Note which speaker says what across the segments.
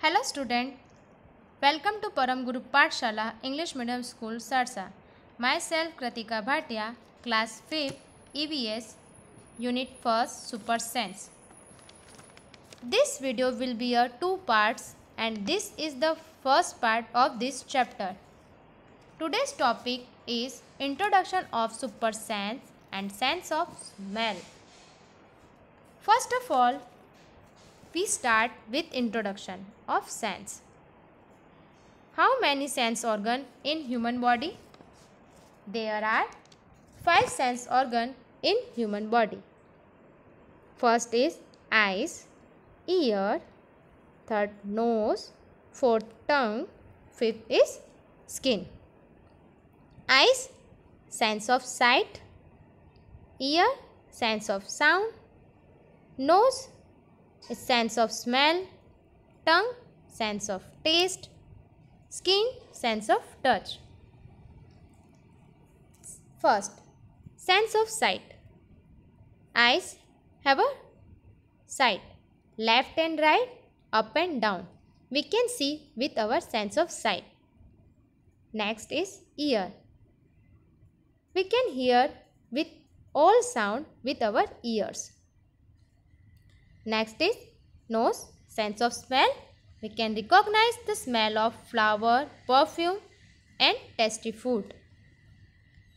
Speaker 1: Hello student, welcome to Param Guru Patshala English Medium School Sarsa. Myself Kratika Bhatia, class 5, EBS, unit 1st Super Sense. This video will be a two parts and this is the first part of this chapter. Today's topic is introduction of super sense and sense of smell. First of all, we start with introduction of sense. How many sense organ in human body? There are five sense organ in human body. First is eyes, ear, third nose, fourth tongue, fifth is skin. Eyes, sense of sight, ear, sense of sound, nose, sense of smell, tongue, sense of taste, skin, sense of touch. First, sense of sight. Eyes have a sight, left and right, up and down. We can see with our sense of sight. Next is ear. We can hear with all sound with our ears. Next is nose, sense of smell. We can recognize the smell of flower, perfume and tasty food.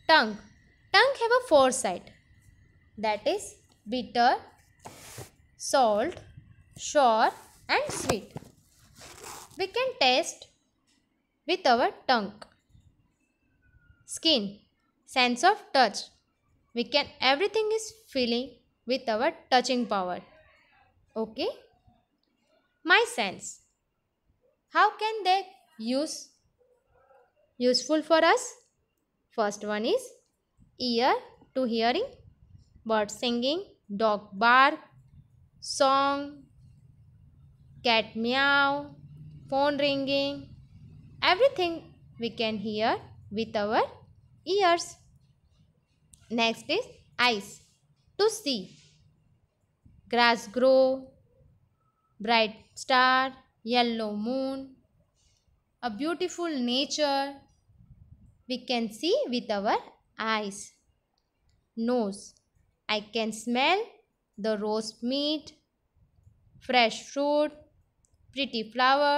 Speaker 1: Tongue. Tongue have a foresight. That is bitter, salt, sour and sweet. We can taste with our tongue. Skin. Sense of touch. We can everything is feeling with our touching power. Okay? My sense. How can they use useful for us? First one is ear to hearing, bird singing, dog bark, song, cat meow, phone ringing, everything we can hear with our ears. Next is eyes to see grass grow bright star yellow moon a beautiful nature we can see with our eyes nose i can smell the roast meat fresh fruit pretty flower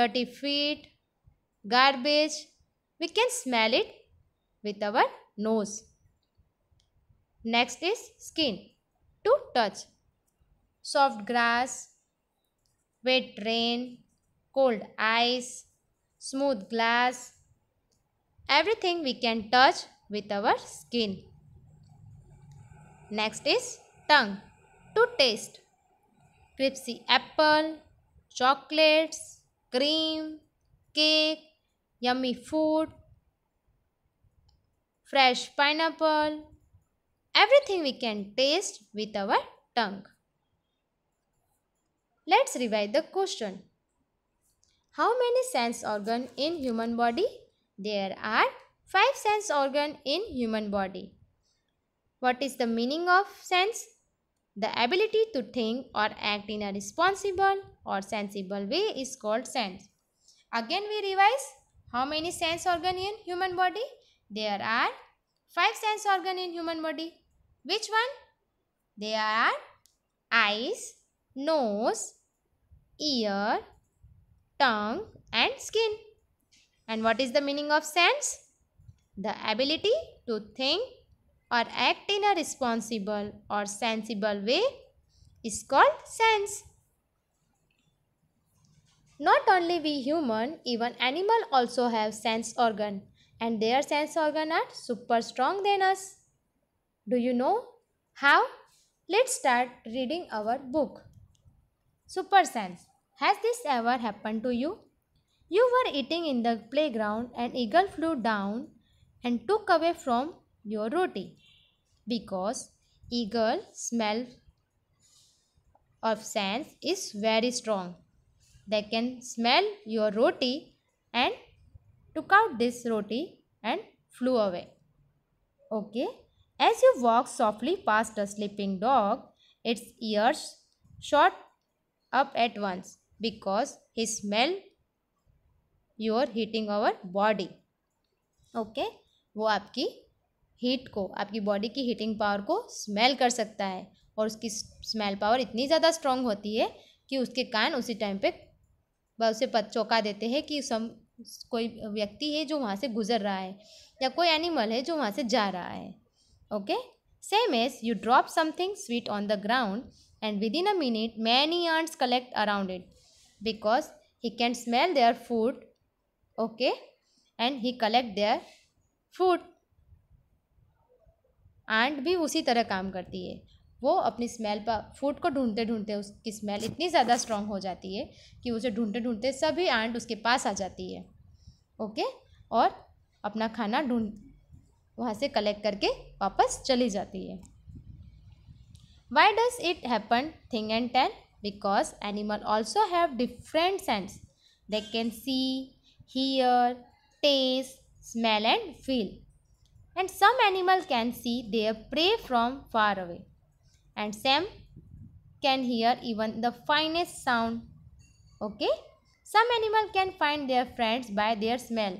Speaker 1: dirty feet garbage we can smell it with our nose next is skin to touch. Soft grass, wet rain, cold ice, smooth glass, everything we can touch with our skin. Next is tongue to taste. Crispy apple, chocolates, cream, cake, yummy food, fresh pineapple, everything we can taste with our tongue. Let's revise the question. How many sense organ in human body? There are 5 sense organ in human body. What is the meaning of sense? The ability to think or act in a responsible or sensible way is called sense. Again we revise how many sense organ in human body? There are 5 sense organ in human body. Which one? They are eyes, nose, ear, tongue and skin. And what is the meaning of sense? The ability to think or act in a responsible or sensible way is called sense. Not only we human, even animal also have sense organ and their sense organ are super strong than us. Do you know how? Let's start reading our book. Super Sense. Has this ever happened to you? You were eating in the playground and eagle flew down and took away from your roti because eagle smell of sense is very strong. They can smell your roti and took out this roti and flew away. Okay. As you walk softly past a sleeping dog, its ears shot up at once because he smell your heating our body. Okay okay? वो आपकी heat को आपकी body की heating power को smell कर सकता है और उसकी स्मेल पावर इतनी ज़्यादा स्ट्रांग होती है कि उसके कान उसी टाइम पे वह उसे पत चौंका देते हैं कि सम कोई व्यक्ति है जो वहाँ से गुजर रहा है या कोई एनिमल है जो वहाँ से जा रहा है Okay? Same as you drop something sweet on the ground and within a minute many ants collect around it because he can smell their food. Okay? And he collect their food. ant bhi usi tarah kaam karti hai वो अपनी smell पर food को ढूंढते ढूंढते उसकी smell इतनी ज़्यादा strong हो जाती है कि उसे ढूंढते ढूंढते सभी आंट उसके पास आ जाती है ओके और अपना खाना ढूंढ वहाँ से कलेक्ट करके वापस चली जाती है why does it happen thing and then because animal also have different sense they can see hear taste smell and feel and some animal can see their prey from far away and same can hear even the finest sound okay some animal can find their friends by their smell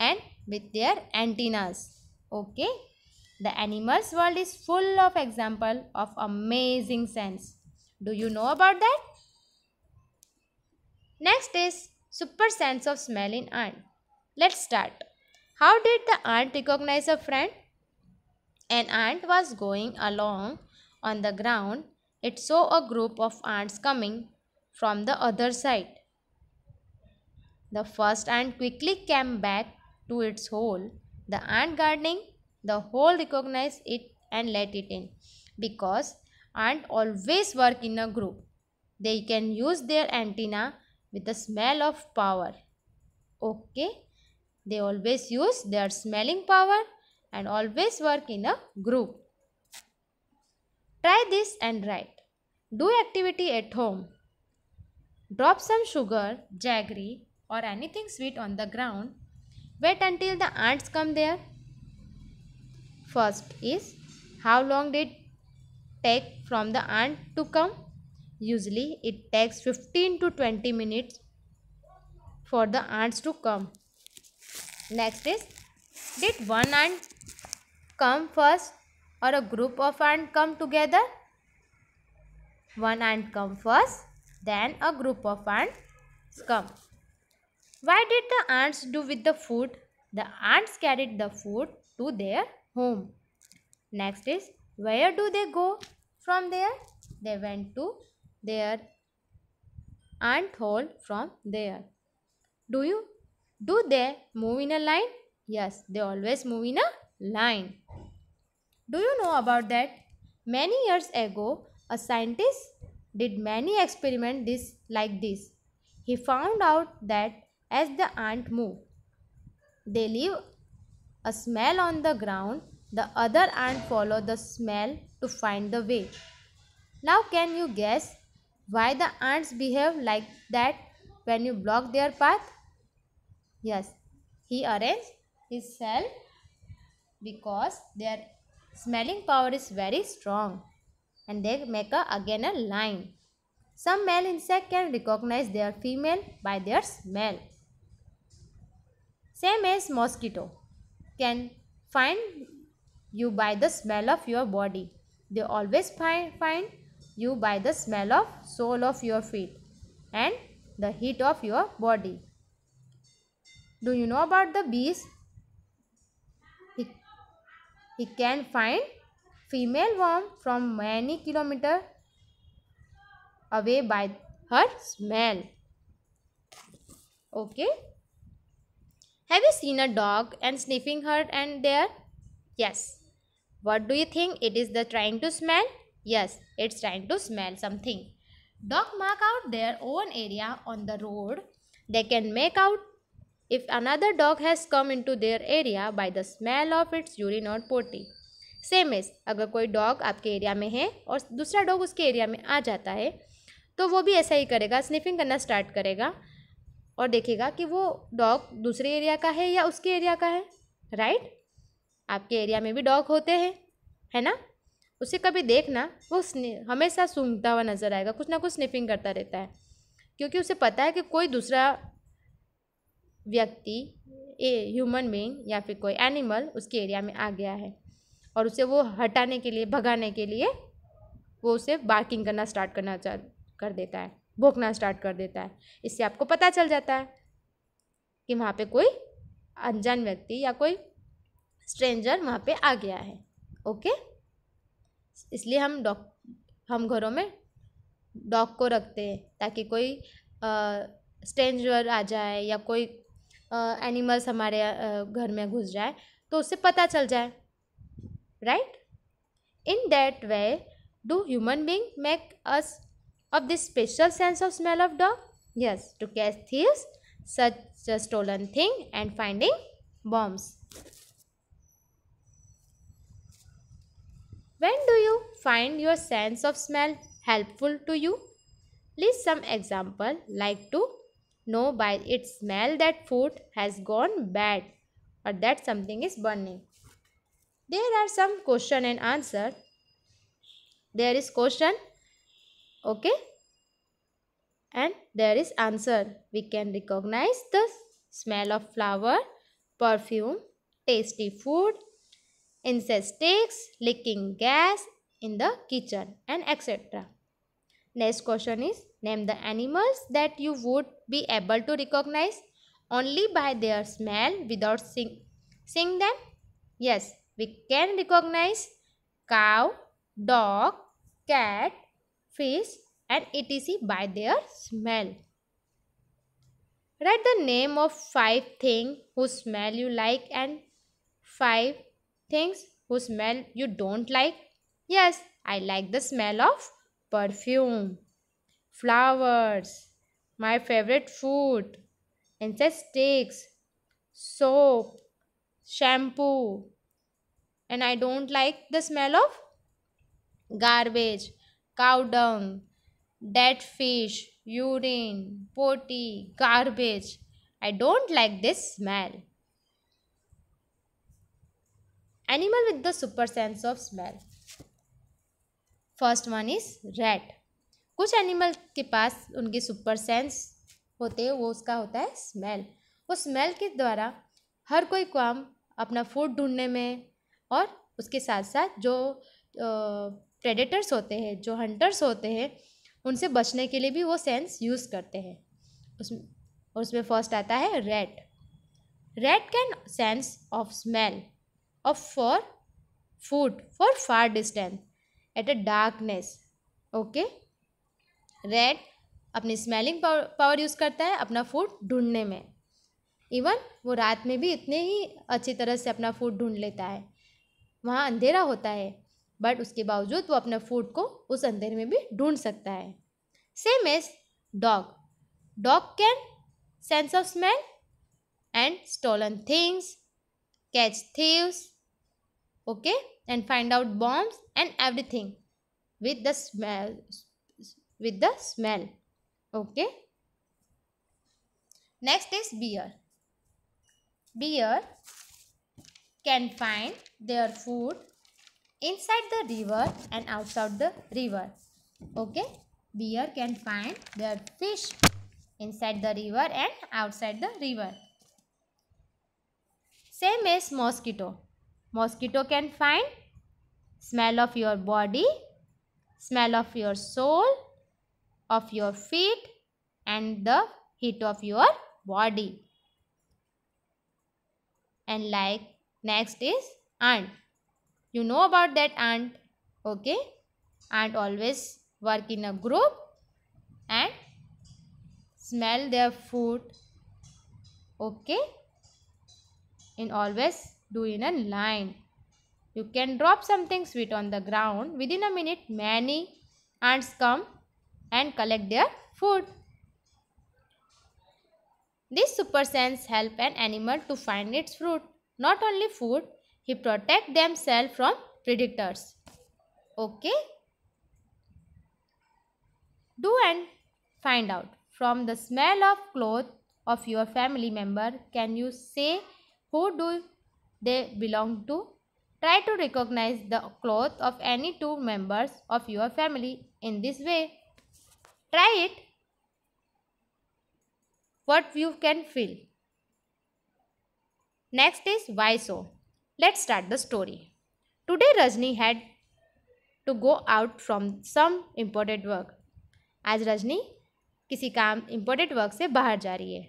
Speaker 1: and with their antennas Okay. The animals world is full of example of amazing sense. Do you know about that? Next is super sense of smell in ant. Let's start. How did the ant recognize a friend? An ant was going along on the ground. It saw a group of ants coming from the other side. The first ant quickly came back to its hole the ant gardening, the whole recognize it and let it in because ant always work in a group. They can use their antenna with the smell of power. Okay, they always use their smelling power and always work in a group. Try this and write. Do activity at home. Drop some sugar, jaggery or anything sweet on the ground Wait until the ants come there. First is how long did take from the ant to come? Usually it takes 15 to 20 minutes for the ants to come. Next is did one ant come first or a group of ants come together? One ant come first then a group of ants come. Why did the ants do with the food? The ants carried the food to their home. Next is where do they go from there? They went to their ant hole from there. Do you? Do they move in a line? Yes, they always move in a line. Do you know about that? Many years ago, a scientist did many experiments this, like this. He found out that as the ant move, They leave a smell on the ground. The other ant follow the smell to find the way. Now can you guess why the ants behave like that when you block their path? Yes, he arranged his cell because their smelling power is very strong and they make a, again a line. Some male insect can recognize their female by their smell same as mosquito can find you by the smell of your body they always find, find you by the smell of sole of your feet and the heat of your body do you know about the bees he, he can find female worm from many kilometer away by her smell okay Have you seen a dog and sniffing her and there? Yes. What do you think? It is the trying to smell? Yes, it's trying to smell something. Dog mark out their own area on the road. They can make out if another dog has come into their area by the smell of its urine or potty. Same is अगर कोई dog आपके area में है और दूसरा dog उसके area में आ जाता है तो वो भी ऐसा ही करेगा स्निफिंग करना स्टार्ट करेगा और देखेगा कि वो डॉग दूसरे एरिया का है या उसके एरिया का है राइट आपके एरिया में भी डॉग होते हैं है ना उसे कभी देखना वो हमेशा सूंघता हुआ नज़र आएगा कुछ ना कुछ स्निफिंग करता रहता है क्योंकि उसे पता है कि कोई दूसरा व्यक्ति ए ह्यूमन बींग या फिर कोई एनिमल उसके एरिया में आ गया है और उसे वो हटाने के लिए भगाने के लिए वो उसे बार्किंग करना स्टार्ट करना कर देता है भोंकना स्टार्ट कर देता है इससे आपको पता चल जाता है कि वहाँ पे कोई अनजान व्यक्ति या कोई स्ट्रेंजर वहाँ पे आ गया है ओके इसलिए हम डॉग हम घरों में डॉग को रखते हैं ताकि कोई स्ट्रेंजर आ जाए या कोई एनिमल्स हमारे घर में घुस जाए तो उससे पता चल जाए right in that way do human being make us of this special sense of smell of dog? Yes, to catch thieves, such a stolen thing and finding bombs. When do you find your sense of smell helpful to you? List some example like to know by its smell that food has gone bad or that something is burning. There are some question and answer. There is question okay and there is answer we can recognize the smell of flower perfume tasty food incest sticks leaking gas in the kitchen and etc next question is name the animals that you would be able to recognize only by their smell without seeing, seeing them yes we can recognize cow dog cat fish and etc by their smell. Write the name of five things whose smell you like and five things whose smell you don't like. Yes, I like the smell of perfume, flowers, my favorite food, incense sticks, soap, shampoo. And I don't like the smell of garbage cow dung dead fish urine potty garbage I don't like this smell animal with the super sense of smell first one is rat कुछ animal के पास उनके super sense होते हैं वो उसका होता है स्मेल उस स्मेल के द्वारा हर कोई काम अपना फूड ढूंढने में और उसके साथ साथ जो प्रेडेटर्स होते हैं जो हंटर्स होते हैं उनसे बचने के लिए भी वो सेंस यूज़ करते हैं उस और उसमें फर्स्ट आता है rat rat can sense of smell of for food for far distance at a darkness okay rat अपनी स्मेलिंग पावर यूज़ करता है अपना फूड ढूंढने में इवन वो रात में भी इतने ही अच्छी तरह से अपना फूड ढूंढ लेता है वहाँ अंधेरा होता है बट उसके बावजूद वो अपना फूड को उस अंधेरे में भी ढूंढ सकता है same as dog dog can sense of smell and stolen things catch thieves okay and find out bombs and everything with the smell with the smell okay next is bear bear can find their food inside the river and outside the river. Okay. Deer can find their fish inside the river and outside the river. Same as mosquito. Mosquito can find smell of your body, smell of your soul, of your feet and the heat of your body. And like next is ant you know about that ant okay ant always work in a group and smell their food okay and always do in a line you can drop something sweet on the ground within a minute many ants come and collect their food this super sense help an animal to find its fruit not only food he protect themselves from predators. Okay. Do and find out. From the smell of clothes of your family member, can you say who do they belong to? Try to recognize the clothes of any two members of your family in this way. Try it. What you can feel. Next is why so. Let's start the story today Rajni had to go out from some important work आज रजनी किसी काम important work से बाहर जा रही है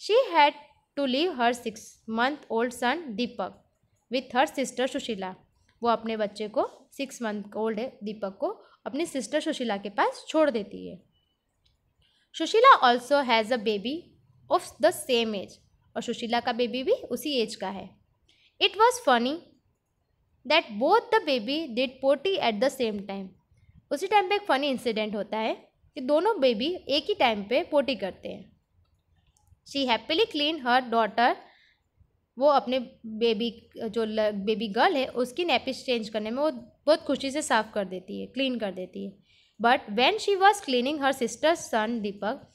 Speaker 1: she had to leave her six month old son Deepak with her sister Sushila वो अपने बच्चे को सिक्स मंथ ओल्ड है दीपक को अपनी सिस्टर सुशीला के पास छोड़ देती है Sushila also has a baby of the same age और सुशीला का बेबी भी उसी एज का है It was funny that both the baby did potty at the same time. उसी टाइम पे एक फ़नी इंसिडेंट होता है कि दोनों बेबी एक ही टाइम पे पोटी करते हैं she happily clean her daughter वो अपने बेबी जो बेबी गर्ल है उसकी नेपिस चेंज करने में वो बहुत खुशी से साफ़ कर देती है क्लीन कर देती है but when she was cleaning her sister son Deepak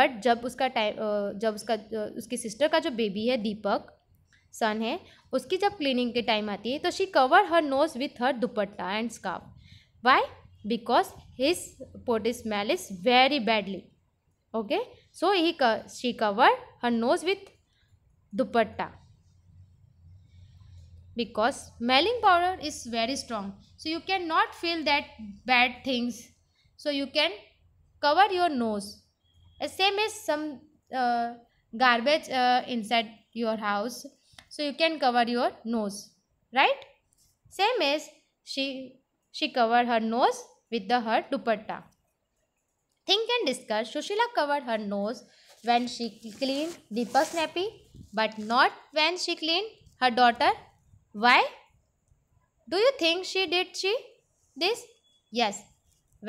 Speaker 1: but जब उसका टाइम जब उसका उसकी सिस्टर का जो बेबी है दीपक सन है उसकी जब क्लीनिंग के टाइम आती है तो she cover her nose with her dupatta and scarf why because his pot is smell is very badly okay so he she cover her nose with dupatta because smelling powder is very strong so you can not feel that bad things so you can cover your nose same is some garbage inside your house so you can cover your nose right same as she she covered her nose with the her dupatta think and discuss Sushila covered her nose when she cleaned Deepa's nappy but not when she cleaned her daughter why do you think she did she this yes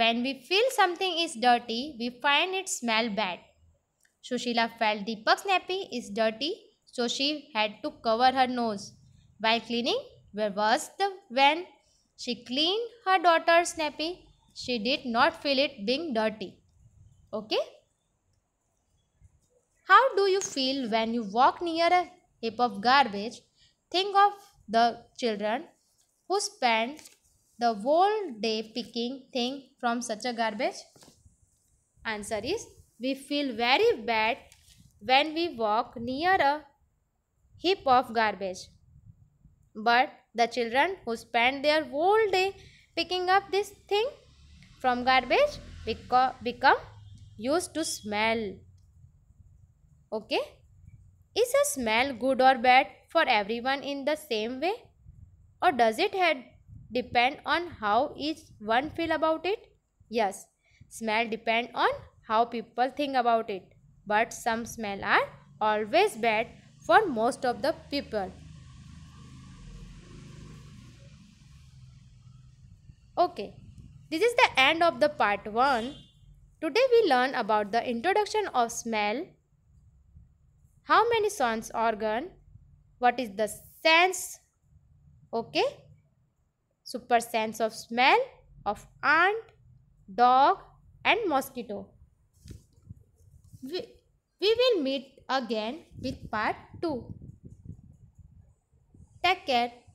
Speaker 1: when we feel something is dirty we find it smell bad Sushila felt Deepak's nappy is dirty so she had to cover her nose. While cleaning, where was the when She cleaned her daughter's nappy, She did not feel it being dirty. Okay? How do you feel when you walk near a heap of garbage? Think of the children who spend the whole day picking things from such a garbage. Answer is, we feel very bad when we walk near a heap of garbage. But the children who spend their whole day picking up this thing from garbage become used to smell. Okay? Is a smell good or bad for everyone in the same way? Or does it depend on how each one feel about it? Yes, smell depend on how people think about it. But some smell are always bad for most of the people. Okay, this is the end of the part 1. Today we learn about the introduction of smell, how many sense organ, what is the sense, okay, super sense of smell of ant, dog and mosquito. We, we will meet again with part 2. Take care.